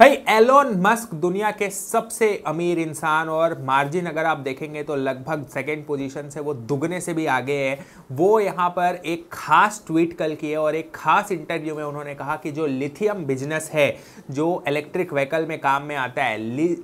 भाई Elon Musk दुनिया के सबसे अमीर इंसान और मार्जिन अगर आप देखेंगे तो लगभग सेकेंड पोजीशन से वो दुगने से भी आगे है वो यहाँ पर एक खास ट्वीट कल किए और एक खास इंटरव्यू में उन्होंने कहा कि जो लिथियम बिजनेस है जो इलेक्ट्रिक व्हीकल में काम में आता है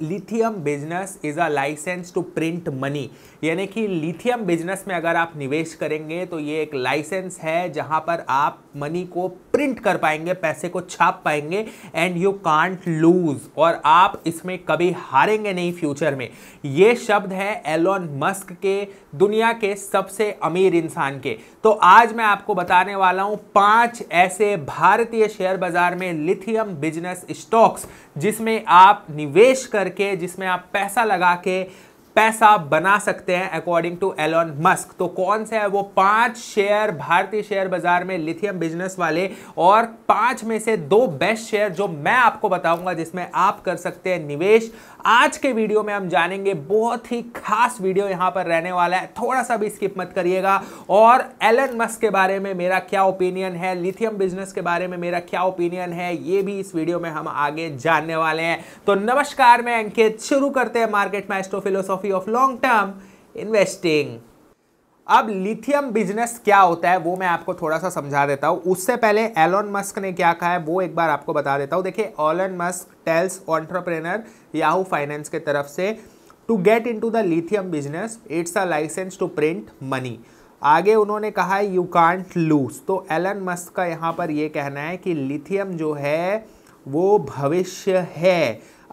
lithium business is a licence to print money यानी कि लिथियम बिजनेस में अगर आप निवेश करेंगे तो ये एक लाइसेंस है जहाँ पर आप मनी को प्रिंट कर पाएंगे पैसे को छाप पाएंगे एंड यू कांट लूज और आप इसमें कभी हारेंगे नहीं फ्यूचर में ये शब्द है एलोन मस्क के दुनिया के सबसे अमीर इंसान के तो आज मैं आपको बताने वाला हूं पांच ऐसे भारतीय शेयर बाजार में लिथियम बिजनेस स्टॉक्स जिसमें आप निवेश करके जिसमें आप पैसा लगा के पैसा बना सकते हैं अकॉर्डिंग टू एलोन मस्क तो कौन सा है वो पांच शेयर भारतीय शेयर बाजार में लिथियम बिजनेस वाले और पांच में से दो बेस्ट शेयर जो मैं आपको बताऊंगा जिसमें आप कर सकते हैं निवेश आज के वीडियो में हम जानेंगे बहुत ही खास वीडियो यहां पर रहने वाला है थोड़ा सा भी स्किप मत करिएगा और एलन मस्क के बारे में मेरा क्या ओपिनियन है लिथियम बिजनेस के बारे में मेरा क्या ओपिनियन है ये भी इस वीडियो में हम आगे जानने वाले हैं तो नमस्कार मैं अंकित शुरू करते हैं market maestro philosophy philosophy of long term investing अब लिथियम बिजनेस क्या होता है वो मैं आपको थोड़ा सा समझा देता हूँ उससे पहले एलोन मस्क ने क्या कहा है वो एक बार आपको बता देता हूँ देखिए Elon Musk tells entrepreneur Yahoo finance के तरफ से to get into the lithium business it's a licence to print money आगे उन्होंने कहा है यू कांट लूज तो एलन मस्क का यहाँ पर यह कहना है कि लिथियम जो है वो भविष्य है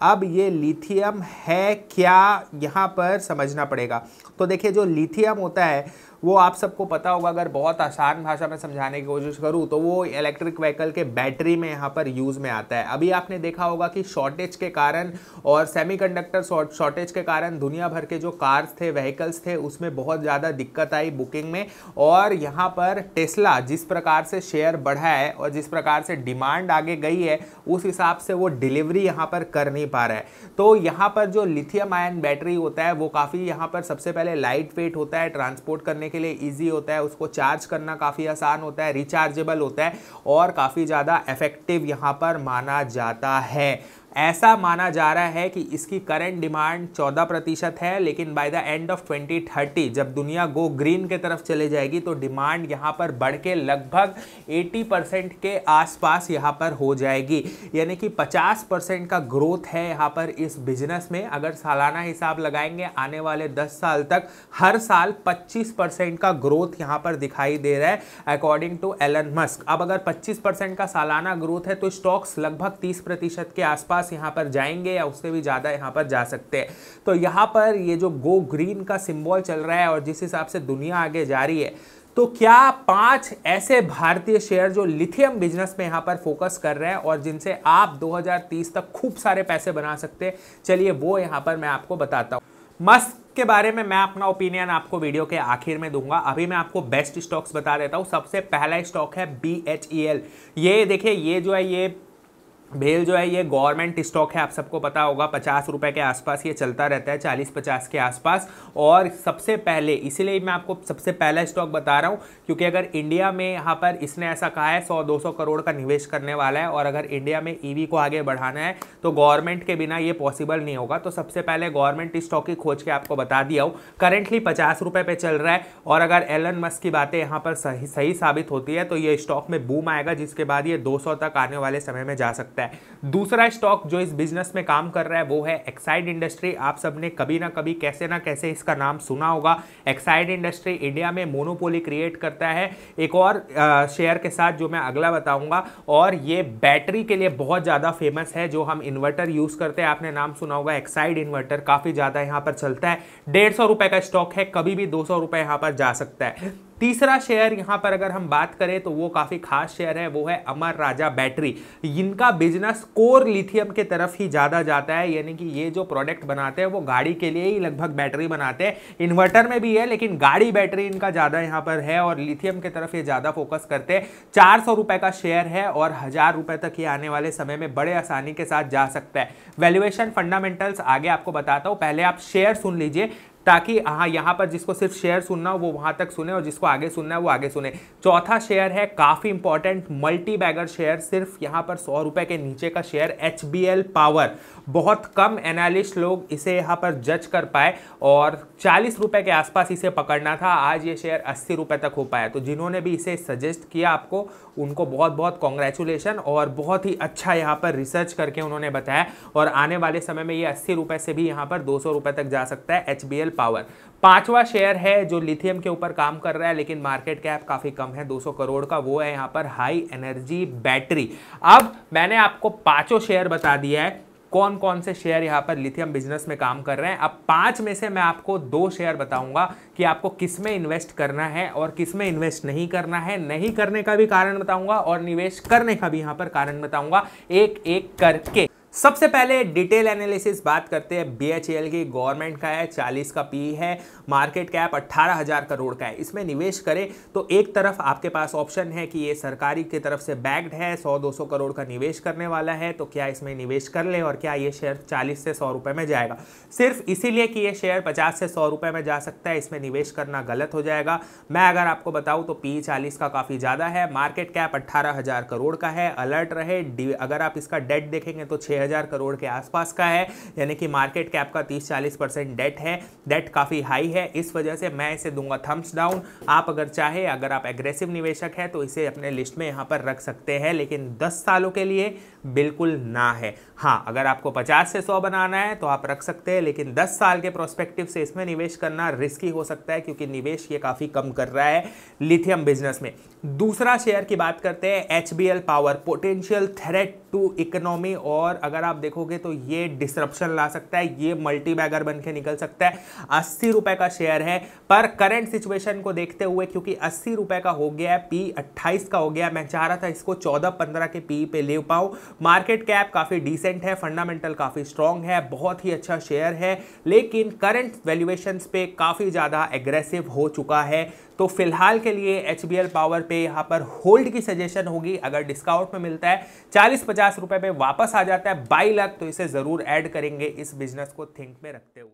अब ये लिथियम है क्या यहाँ पर समझना पड़ेगा तो देखिए जो लिथियम होता है वो आप सबको पता होगा अगर बहुत आसान भाषा में समझाने की कोशिश करूँ तो वो इलेक्ट्रिक व्हीकल के बैटरी में यहाँ पर यूज़ में आता है अभी आपने देखा होगा कि शॉर्टेज के कारण और सेमीकंडक्टर शॉर्टेज के कारण दुनिया भर के जो कार्स थे व्हीकल्स थे उसमें बहुत ज़्यादा दिक्कत आई बुकिंग में और यहाँ पर टेस्ला जिस प्रकार से शेयर बढ़ा है और जिस प्रकार से डिमांड आगे गई है उस हिसाब से वो डिलीवरी यहाँ पर कर नहीं पा रहा है तो यहाँ पर जो लिथियम आयन बैटरी होता है वो काफ़ी यहाँ पर सबसे पहले लाइट वेट होता है ट्रांसपोर्ट करने के लिए ईजी होता है उसको चार्ज करना काफ़ी आसान होता है रिचार्जेबल होता है और काफ़ी ज़्यादा इफेक्टिव यहाँ पर माना जाता है ऐसा माना जा रहा है कि इसकी करंट डिमांड 14 प्रतिशत है लेकिन बाय द एंड ऑफ 2030 जब दुनिया गो ग्रीन के तरफ चले जाएगी तो डिमांड यहाँ पर बढ़ के लगभग 80 परसेंट के आसपास यहाँ पर हो जाएगी यानी कि 50 परसेंट का ग्रोथ है यहाँ पर इस बिजनेस में अगर सालाना हिसाब लगाएंगे आने वाले दस साल तक हर साल पच्चीस परसेंट का ग्रोथ यहाँ पर दिखाई दे रहा है अकॉर्डिंग टू एलन मस्क अब अगर पच्चीस परसेंट का सालाना ग्रोथ है तो स्टॉक्स लगभग तीस प्रतिशत के आसपास पास यहाँ पर जाएंगे या उससे भी ज़्यादा यहाँ पर जा सकते हैं तो यहाँ पर ये जो गो ग्रीन का सिम्बॉल चल रहा है और जिस हिसाब से दुनिया आगे जा रही है तो क्या पांच ऐसे भारतीय शेयर जो लिथियम बिजनेस में यहाँ पर फोकस कर रहे हैं और जिनसे आप 2030 तक खूब सारे पैसे बना सकते हैं चलिए वो यहाँ पर मैं आपको बताता हूँ मस्क के बारे में मैं अपना ओपिनियन आपको वीडियो के आखिर में दूंगा अभी मैं आपको बेस्ट स्टॉक्स बता देता हूँ सबसे पहला स्टॉक है बी e ये देखिए ये जो है ये भेल जो है ये गवर्नमेंट स्टॉक है आप सबको पता होगा पचास रुपए के आसपास ये चलता रहता है चालीस पचास के आसपास और सबसे पहले इसीलिए मैं आपको सबसे पहला स्टॉक बता रहा हूँ क्योंकि अगर इंडिया में यहाँ पर इसने ऐसा कहा है सौ दो सौ करोड़ का निवेश करने वाला है और अगर इंडिया में ईवी को आगे बढ़ाना है तो गवर्नमेंट के बिना ये पॉसिबल नहीं होगा तो सबसे पहले गवर्नमेंट स्टॉक की खोज के आपको बता दिया हूँ करेंटली पचास रुपये पे चल रहा है और अगर एलन मस्क की बातें यहाँ पर सही सही साबित होती है तो ये स्टॉक में बूम आएगा जिसके बाद ये दो तक आने वाले समय में जा सकता है सकता है दूसरा स्टॉक जो इस बिजनेस में काम कर रहा है वो है एक्साइड इंडस्ट्री आप सबने कभी ना कभी कैसे ना कैसे इसका नाम सुना होगा एक्साइड इंडस्ट्री इंडिया में मोनोपोली क्रिएट करता है एक और शेयर के साथ जो मैं अगला बताऊंगा और ये बैटरी के लिए बहुत ज़्यादा फेमस है जो हम इन्वर्टर यूज़ करते हैं आपने नाम सुना होगा एक्साइड इन्वर्टर काफ़ी ज़्यादा यहाँ पर चलता है डेढ़ का स्टॉक है कभी भी दो सौ यहाँ पर जा सकता है तीसरा शेयर यहाँ पर अगर हम बात करें तो वो काफ़ी खास शेयर है वो है अमर राजा बैटरी इनका बिजनेस कोर लिथियम के तरफ ही ज़्यादा जाता है यानी कि ये जो प्रोडक्ट बनाते हैं वो गाड़ी के लिए ही लगभग बैटरी बनाते हैं इन्वर्टर में भी है लेकिन गाड़ी बैटरी इनका ज़्यादा यहाँ पर है और लिथियम के तरफ ये ज़्यादा फोकस करते हैं चार सौ का शेयर है और हज़ार रुपए तक ये आने वाले समय में बड़े आसानी के साथ जा सकता है वैल्यूएशन फंडामेंटल्स आगे आपको बताता हूं पहले आप शेयर सुन लीजिए ताकि हाँ यहाँ पर जिसको सिर्फ शेयर सुनना वो वहाँ तक सुने और जिसको आगे सुनना है वो आगे सुने चौथा शेयर है काफ़ी इंपॉर्टेंट मल्टी बैगर शेयर सिर्फ यहाँ पर सौ रुपये के नीचे का शेयर एच पावर बहुत कम एनालिस्ट लोग इसे यहाँ पर जज कर पाए और चालीस रुपये के आसपास इसे पकड़ना था आज ये शेयर अस्सी रुपये तक हो पाया तो जिन्होंने भी इसे सजेस्ट किया आपको उनको बहुत बहुत कॉन्ग्रेचुलेशन और बहुत ही अच्छा यहाँ पर रिसर्च करके उन्होंने बताया और आने वाले समय में ये अस्सी रुपये से भी यहाँ पर दो सौ रुपये तक जा सकता है एच पावर पांचवा शेयर है जो लिथियम के ऊपर काम कर रहा है लेकिन मार्केट कैप काफ़ी कम है 200 करोड़ का वो है यहाँ पर हाई एनर्जी बैटरी अब मैंने आपको पांचों शेयर बता दिया है कौन कौन से शेयर यहाँ पर लिथियम बिजनेस में काम कर रहे हैं अब पांच में से मैं आपको दो शेयर बताऊंगा कि आपको किस में इन्वेस्ट करना है और किस में इन्वेस्ट नहीं करना है नहीं करने का भी कारण बताऊंगा और निवेश करने का भी यहाँ पर कारण बताऊंगा एक एक करके सबसे पहले डिटेल एनालिसिस बात करते हैं बी एच एल की गवर्नमेंट का है 40 का पी है मार्केट कैप 18,000 करोड़ का है इसमें निवेश करें तो एक तरफ आपके पास ऑप्शन है कि ये सरकारी की तरफ से बैग्ड है 100-200 करोड़ का निवेश करने वाला है तो क्या इसमें निवेश कर लें और क्या ये शेयर चालीस से सौ रुपये में जाएगा सिर्फ इसीलिए कि ये शेयर पचास से सौ रुपये में जा सकता है इसमें निवेश करना गलत हो जाएगा मैं अगर आपको बताऊँ तो पी चालीस का काफ़ी ज़्यादा है मार्केट कैप अट्ठारह करोड़ का है अलर्ट रहे अगर आप इसका डेट देखेंगे तो छः हज़ार करोड़ के आसपास का है यानी कि मार्केट कैप का 30-40 परसेंट डेट है डेट काफ़ी हाई है इस वजह से मैं इसे दूंगा थम्स डाउन आप अगर चाहे अगर आप एग्रेसिव निवेशक है तो इसे अपने लिस्ट में यहाँ पर रख सकते हैं लेकिन दस सालों के लिए बिल्कुल ना है हाँ अगर आपको पचास से सौ बनाना है तो आप रख सकते हैं लेकिन दस साल के प्रोस्पेक्टिव से इसमें निवेश करना रिस्की हो सकता है क्योंकि निवेश ये काफ़ी कम कर रहा है लिथियम बिजनेस में दूसरा शेयर की बात करते हैं H B L power potential threat to economy और अगर आप देखोगे तो ये डिसरप्शन ला सकता है ये मल्टी बैगर बन के निकल सकता है अस्सी रुपये का शेयर है पर करंट सिचुएशन को देखते हुए क्योंकि अस्सी रुपये का हो गया है पी अट्ठाईस का हो गया मैं चाह रहा था इसको चौदह पंद्रह के पी पे ले पाऊँ मार्केट कैप काफ़ी डिसेंट है फंडामेंटल काफ़ी स्ट्रांग है बहुत ही अच्छा शेयर है लेकिन करंट वैल्यूएशन पे काफ़ी ज़्यादा एग्रेसिव हो चुका है तो फिलहाल के लिए एच पावर पे यहाँ पर होल्ड की सजेशन होगी अगर डिस्काउंट में मिलता है चालीस पचास रुपये पे वापस आ जाता है बाई लक तो इसे ज़रूर ऐड करेंगे इस बिजनेस को थिंक में रखते हुए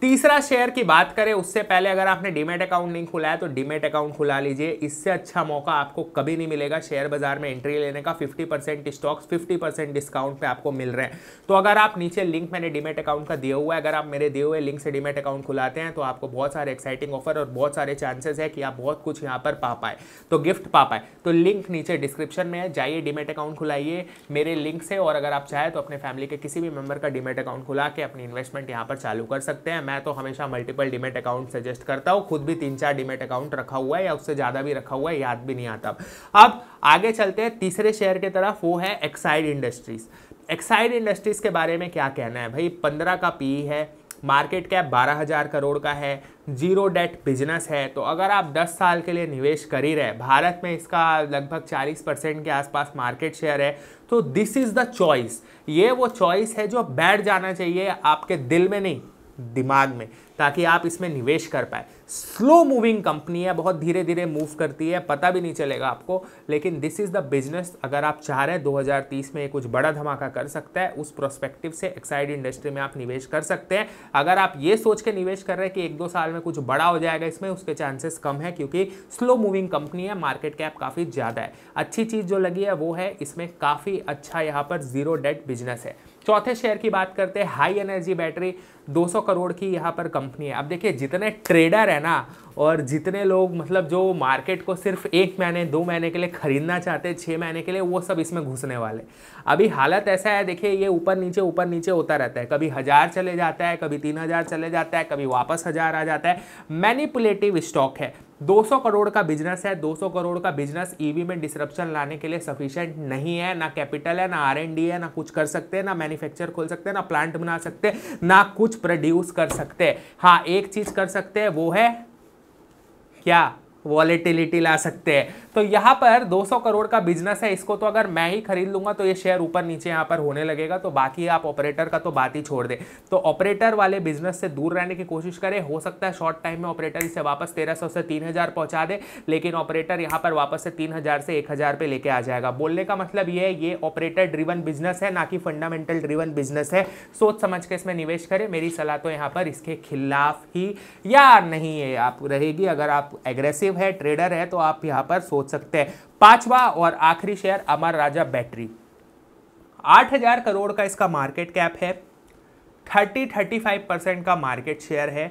तीसरा शेयर की बात करें उससे पहले अगर आपने डीमेट अकाउंट नहीं खुला है तो डीमेट अकाउंट खुला लीजिए इससे अच्छा मौका आपको कभी नहीं मिलेगा शेयर बाजार में एंट्री लेने का 50 परसेंट स्टॉक्स 50 परसेंट डिस्काउंट पे आपको मिल रहे हैं तो अगर आप नीचे लिंक मैंने डीमेट अकाउंट का दिया हुआ है अगर आप मेरे दिए हुए लिंक से डीमेट अकाउंट खुलाते हैं तो आपको बहुत सारे एक्साइटिंग ऑफर और बहुत सारे चांसेस है कि आप बहुत कुछ यहाँ पर पा पाए तो गिफ्ट पा पाए तो लिंक नीचे डिस्क्रिप्शन में है जाइए डीमेट अकाउंट खुलाइए मेरे लिंक से और अगर आप चाहें तो अपने फैमिली के किसी भी मेम्बर का डीमेट अकाउंट खुला के अपनी इन्वेस्टमेंट यहाँ पर चालू कर सकते हैं मैं तो हमेशा मल्टीपल डिमेट अकाउंट सजेस्ट करता हूँ खुद भी तीन चार डिमेट अकाउंट रखा हुआ है या उससे ज़्यादा भी रखा हुआ है याद भी नहीं आता अब आगे चलते हैं तीसरे शेयर की तरफ वो है एक्साइड इंडस्ट्रीज़ एक्साइड इंडस्ट्रीज़ के बारे में क्या कहना है भाई पंद्रह का पी है मार्केट कैप बारह हज़ार करोड़ का है जीरो डेट बिजनेस है तो अगर आप 10 साल के लिए निवेश कर ही रहे भारत में इसका लगभग 40 परसेंट के आसपास मार्केट शेयर है तो दिस इज़ द चॉइस ये वो चॉइस है जो बैठ जाना चाहिए आपके दिल में नहीं दिमाग में ताकि आप इसमें निवेश कर पाए स्लो मूविंग कंपनी है बहुत धीरे धीरे मूव करती है पता भी नहीं चलेगा आपको लेकिन दिस इज़ द बिजनेस अगर आप चाह रहे हैं 2030 में ये कुछ बड़ा धमाका कर सकता है उस प्रोस्पेक्टिव से एक्साइड इंडस्ट्री में आप निवेश कर सकते हैं अगर आप ये सोच के निवेश कर रहे हैं कि एक दो साल में कुछ बड़ा हो जाएगा इसमें उसके चांसेस कम है क्योंकि स्लो मूविंग कंपनी है मार्केट कैप काफ़ी ज़्यादा है अच्छी चीज़ जो लगी है वो है इसमें काफ़ी अच्छा यहाँ पर जीरो डेट बिजनेस है चौथे शेयर की बात करते हैं हाई एनर्जी बैटरी 200 करोड़ की यहाँ पर कंपनी कंपनी है अब देखिए जितने ट्रेडर है ना और जितने लोग मतलब जो मार्केट को सिर्फ एक महीने दो महीने के लिए ख़रीदना चाहते हैं छः महीने के लिए वो सब इसमें घुसने वाले अभी हालत ऐसा है देखिए ये ऊपर नीचे ऊपर नीचे होता रहता है कभी हज़ार चले जाता है कभी तीन हज़ार चले जाता है कभी वापस हज़ार आ जाता है मैनिपुलेटिव स्टॉक है 200 करोड़ का बिजनेस है 200 करोड़ का बिजनेस ईवी e में डिसरप्शन लाने के लिए सफिशिएंट नहीं है ना कैपिटल है ना आर है ना कुछ कर सकते हैं ना मैन्युफैक्चर खोल सकते हैं ना प्लांट बना सकते हैं ना कुछ प्रोड्यूस कर सकते हैं हाँ एक चीज कर सकते हैं वो है क्या वॉलेटिलिटी ला सकते हैं तो यहाँ पर 200 करोड़ का बिजनेस है इसको तो अगर मैं ही खरीद लूंगा तो ये शेयर ऊपर नीचे यहाँ पर होने लगेगा तो बाकी आप ऑपरेटर का तो बात ही छोड़ दें तो ऑपरेटर वाले बिजनेस से दूर रहने की कोशिश करें हो सकता है शॉर्ट टाइम में ऑपरेटर इसे वापस तेरह से तीन पहुँचा दे लेकिन ऑपरेटर यहाँ पर वापस से तीन से एक हज़ार लेके आ जाएगा बोलने का मतलब ये है ये ऑपरेटर ड्रिवन बिजनेस है ना कि फंडामेंटल ड्रिवन बिजनेस है सोच समझ के इसमें निवेश करें मेरी सलाह तो यहाँ पर इसके खिलाफ ही या नहीं है आप रहेगी अगर आप एग्रेसिव एक्टिव है ट्रेडर है तो आप यहां पर सोच सकते हैं पांचवा और आखिरी शेयर अमर राजा बैटरी आठ हजार करोड़ का इसका मार्केट कैप है थर्टी थर्टी फाइव परसेंट का मार्केट शेयर है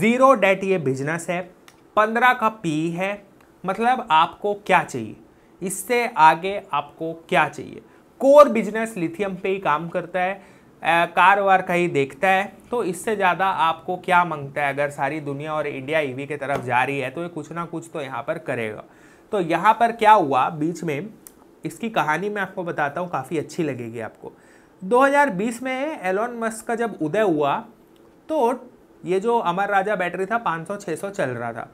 ज़ीरो डेट ये बिजनेस है पंद्रह का पी है मतलब आपको क्या चाहिए इससे आगे आपको क्या चाहिए कोर बिजनेस लिथियम पे ही काम करता है कारोबार कहीं देखता है तो इससे ज़्यादा आपको क्या मांगता है अगर सारी दुनिया और इंडिया ईवी की तरफ जा रही है तो ये कुछ ना कुछ तो यहाँ पर करेगा तो यहाँ पर क्या हुआ बीच में इसकी कहानी मैं आपको बताता हूँ काफ़ी अच्छी लगेगी आपको 2020 में एलोन मस्क का जब उदय हुआ तो ये जो अमर राजा बैटरी था 500-600 चल रहा था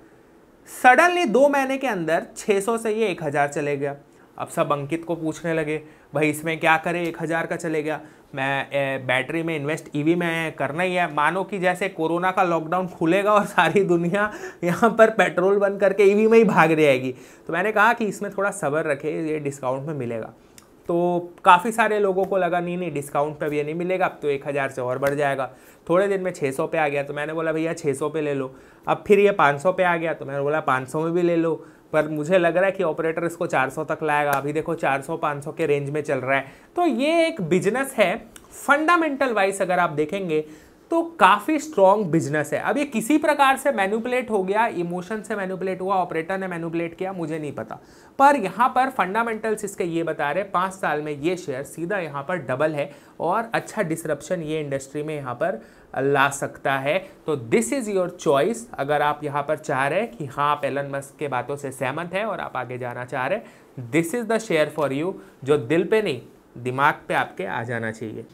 सडनली दो महीने के अंदर 600 से ये 1000 चले गया अब सब अंकित को पूछने लगे भाई इसमें क्या करें एक हज़ार का चले गया मैं ए, बैटरी में इन्वेस्ट ईवी में करना ही है मानो कि जैसे कोरोना का लॉकडाउन खुलेगा और सारी दुनिया यहाँ पर पेट्रोल बंद करके ईवी में ही भाग जाएगी तो मैंने कहा कि इसमें थोड़ा सब्र रखे ये डिस्काउंट में मिलेगा तो काफ़ी सारे लोगों को लगा नहीं नहीं डिस्काउंट पे भी ये नहीं मिलेगा अब तो एक हज़ार से और बढ़ जाएगा थोड़े दिन में छः सौ पे आ गया तो मैंने बोला भैया छः सौ पे ले लो अब फिर ये पाँच सौ पे आ गया तो मैंने बोला पाँच सौ में भी ले लो पर मुझे लग रहा है कि ऑपरेटर इसको 400 तक लाएगा अभी देखो 400-500 के रेंज में चल रहा है तो ये एक बिजनेस है फंडामेंटल वाइज अगर आप देखेंगे तो काफ़ी स्ट्रॉन्ग बिजनेस है अब ये किसी प्रकार से मैनुपलेट हो गया इमोशन से मैनुपलेट हुआ ऑपरेटर ने मैनुपलेट किया मुझे नहीं पता पर यहाँ पर फंडामेंटल्स इसके ये बता रहे पाँच साल में ये शेयर सीधा यहाँ पर डबल है और अच्छा डिसरप्शन ये इंडस्ट्री में यहाँ पर ला सकता है तो दिस इज़ योर चॉइस अगर आप यहाँ पर चाह रहे हैं कि हाँ आप एलन मस्क के बातों से सहमत हैं और आप आगे जाना चाह रहे हैं this is the share for you जो दिल पे नहीं दिमाग पे आपके आ जाना चाहिए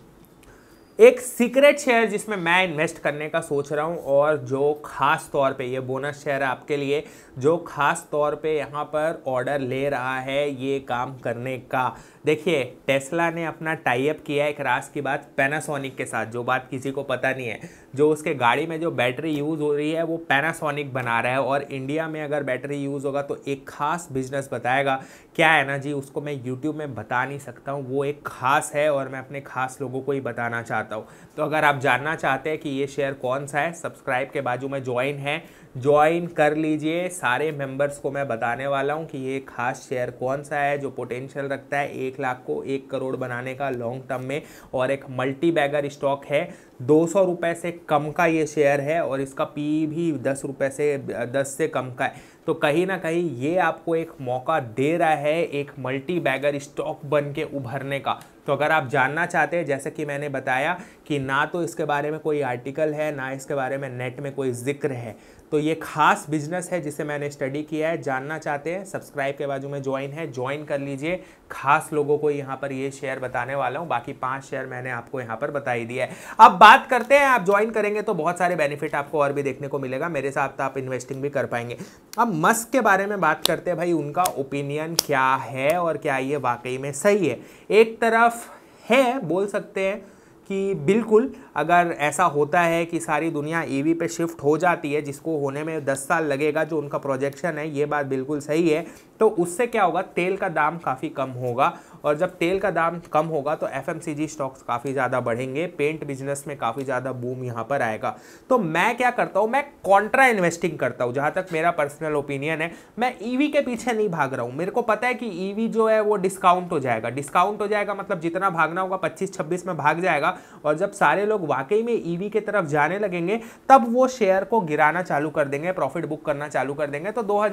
एक सीक्रेट शेयर जिसमें मैं इन्वेस्ट करने का सोच रहा हूँ और जो खास तौर पे ये बोनस शेयर है आपके लिए जो खास तौर पे यहाँ पर ऑर्डर ले रहा है ये काम करने का देखिए टेस्ला ने अपना टाइप किया एक रास की बात पैनासोनिक के साथ जो बात किसी को पता नहीं है जो उसके गाड़ी में जो बैटरी यूज़ हो रही है वो पैनासोनिक बना रहा है और इंडिया में अगर बैटरी यूज़ होगा तो एक ख़ास बिजनेस बताएगा क्या है ना जी उसको मैं यूट्यूब में बता नहीं सकता हूँ वो एक ख़ास है और मैं अपने ख़ास लोगों को ही बताना चाहता बताता हूँ तो अगर आप जानना चाहते हैं कि ये शेयर कौन सा है सब्सक्राइब के बाजू में ज्वाइन है ज्वाइन कर लीजिए सारे मेंबर्स को मैं बताने वाला हूँ कि ये खास शेयर कौन सा है जो पोटेंशियल रखता है एक लाख को एक करोड़ बनाने का लॉन्ग टर्म में और एक मल्टी बैगर स्टॉक है दो सौ रुपये से कम का ये शेयर है और इसका पी भी दस रुपये से दस से कम का है तो कहीं ना कहीं ये आपको एक मौका दे रहा है एक मल्टी बैगर स्टॉक बन के उभरने का तो अगर आप जानना चाहते हैं जैसे कि मैंने बताया कि ना तो इसके बारे में कोई आर्टिकल है ना इसके बारे में नेट में कोई जिक्र है तो ये खास बिजनेस है जिसे मैंने स्टडी किया है जानना चाहते हैं सब्सक्राइब के बाजू में ज्वाइन है ज्वाइन कर लीजिए खास लोगों को यहाँ पर ये शेयर बताने वाला हूँ बाकी पांच शेयर मैंने आपको यहाँ पर बता ही दिया है अब बात करते हैं आप ज्वाइन करेंगे तो बहुत सारे बेनिफिट आपको और भी देखने को मिलेगा मेरे साथ तो आप इन्वेस्टिंग भी कर पाएंगे अब मस्क के बारे में बात करते हैं भाई उनका ओपिनियन क्या है और क्या ये वाकई में सही है एक तरफ है बोल सकते हैं कि बिल्कुल अगर ऐसा होता है कि सारी दुनिया ईवी पे शिफ्ट हो जाती है जिसको होने में 10 साल लगेगा जो उनका प्रोजेक्शन है ये बात बिल्कुल सही है तो उससे क्या होगा तेल का दाम काफ़ी कम होगा और जब तेल का दाम कम होगा तो एफ स्टॉक्स काफ़ी ज़्यादा बढ़ेंगे पेंट बिजनेस में काफ़ी ज़्यादा बूम यहाँ पर आएगा तो मैं क्या करता हूँ मैं कॉन्ट्रा इन्वेस्टिंग करता हूँ जहाँ तक मेरा पर्सनल ओपिनियन है मैं ईवी e के पीछे नहीं भाग रहा हूँ मेरे को पता है कि ईवी e जो है वो डिस्काउंट हो जाएगा डिस्काउंट हो जाएगा मतलब जितना भागना होगा पच्चीस छब्बीस में भाग जाएगा और जब सारे लोग वाकई में ईवी e की तरफ जाने लगेंगे तब वो शेयर को गिराना चालू कर देंगे प्रॉफिट बुक करना चालू कर देंगे तो दो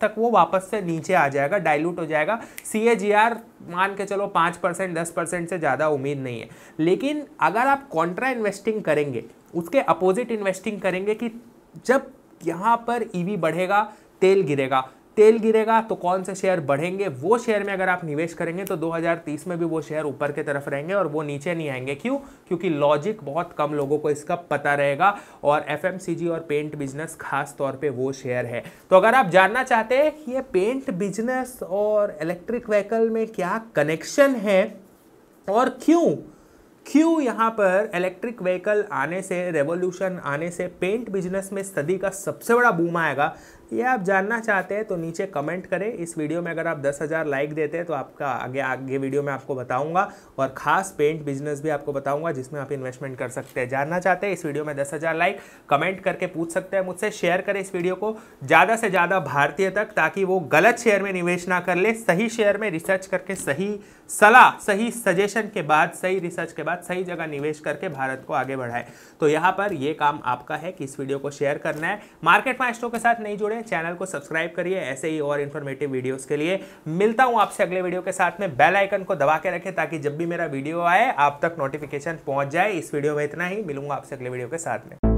तक वो वापस से नीचे नीचे आ जाएगा डाइल्यूट हो जाएगा सी मान के चलो पाँच परसेंट दस परसेंट से ज़्यादा उम्मीद नहीं है लेकिन अगर आप कॉन्ट्रा इन्वेस्टिंग करेंगे उसके अपोजिट इन्वेस्टिंग करेंगे कि जब यहाँ पर ईवी e बढ़ेगा तेल गिरेगा तेल गिरेगा तो कौन से शेयर बढ़ेंगे वो शेयर में अगर आप निवेश करेंगे तो 2030 में भी वो शेयर ऊपर की तरफ रहेंगे और वो नीचे नहीं आएंगे क्यों क्योंकि लॉजिक बहुत कम लोगों को इसका पता रहेगा और एफ और पेंट बिजनेस खास तौर पे वो शेयर है तो अगर आप जानना चाहते हैं कि ये पेंट बिजनेस और इलेक्ट्रिक व्हीकल में क्या कनेक्शन है और क्यों क्यों यहाँ पर इलेक्ट्रिक व्हीकल आने से रेवोल्यूशन आने से पेंट बिजनेस में सदी का सबसे बड़ा बूम आएगा ये आप जानना चाहते हैं तो नीचे कमेंट करें इस वीडियो में अगर आप दस हज़ार लाइक देते हैं तो आपका आगे आगे वीडियो में आपको बताऊंगा और ख़ास पेंट बिजनेस भी आपको बताऊंगा जिसमें आप इन्वेस्टमेंट कर सकते हैं जानना चाहते हैं इस वीडियो में दस हज़ार लाइक कमेंट करके पूछ सकते हैं मुझसे शेयर करें इस वीडियो को ज़्यादा से ज़्यादा भारतीय तक ताकि वो गलत शेयर में निवेश ना कर ले सही शेयर में रिसर्च करके सही सलाह सही सजेशन के बाद सही रिसर्च के बाद सही जगह निवेश करके भारत को आगे बढ़ाए तो यहाँ पर ये काम आपका है कि इस वीडियो को शेयर करना है मार्केट मास्टरों के साथ नहीं जुड़े चैनल को सब्सक्राइब करिए ऐसे ही और इन्फॉर्मेटिव वीडियोस के लिए मिलता हूं आपसे अगले वीडियो के साथ में बेल आइकन को दबा के रखें ताकि जब भी मेरा वीडियो आए आप तक नोटिफिकेशन पहुंच जाए इस वीडियो में इतना ही मिलूंगा आपसे अगले वीडियो के साथ में